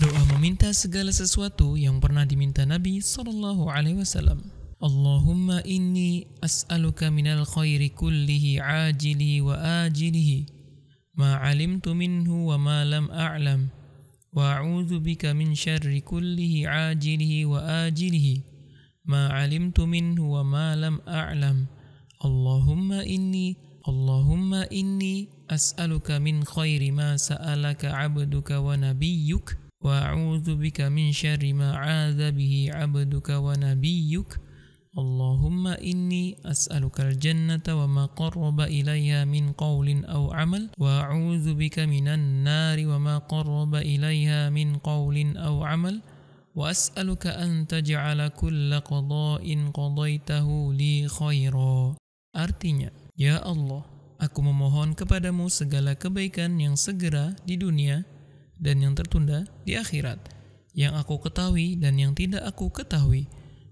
Doa meminta segala sesuatu yang pernah diminta Nabi Sallallahu Alaihi Wasallam. Allahumma inni as'aluka minal khairi kullihi ajilihi wa ajilihi ma alimtu minhu wa ma lam a'lam wa a'udzu bika min syarri kullihi ajilihi wa ajilihi ma alimtu minhu wa ma lam a'lam Allahumma inni Allahumma inni as'aluka min khairi ma sa'alaka 'abduka wa nabiyyuka وأعوذ بك من شر ما عاذ به عبدك ونبيك اللهم إني أسألك الجنة وما قرب إليها من قول أو عمل وأعوذ بك من النار وما قرب إليها من قول أو عمل وأسألك أن تجعل كل قضاء قضيته لي خيرا Artinya, Ya Allah, aku memohon kepadamu segala kebaikan yang segera di dunia dan yang tertunda di akhirat, yang aku ketahui dan yang tidak aku ketahui,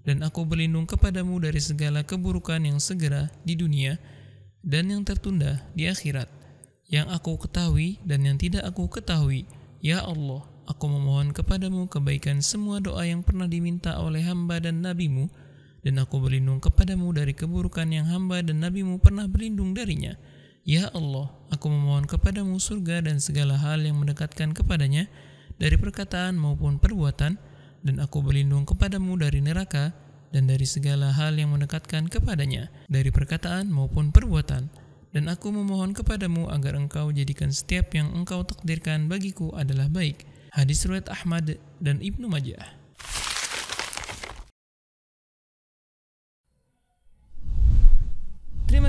dan aku berlindung kepadamu dari segala keburukan yang segera di dunia dan yang tertunda di akhirat, yang aku ketahui dan yang tidak aku ketahui. Ya Allah, aku memohon kepadamu kebaikan semua doa yang pernah diminta oleh hamba dan nabimu, dan aku berlindung kepadamu dari keburukan yang hamba dan nabimu pernah berlindung darinya.' Ya Allah, aku memohon kepadamu surga dan segala hal yang mendekatkan kepadanya dari perkataan maupun perbuatan, dan aku berlindung kepadamu dari neraka dan dari segala hal yang mendekatkan kepadanya dari perkataan maupun perbuatan. Dan aku memohon kepadamu agar engkau jadikan setiap yang engkau takdirkan bagiku adalah baik. Hadis riwayat Ahmad dan Ibnu Majah.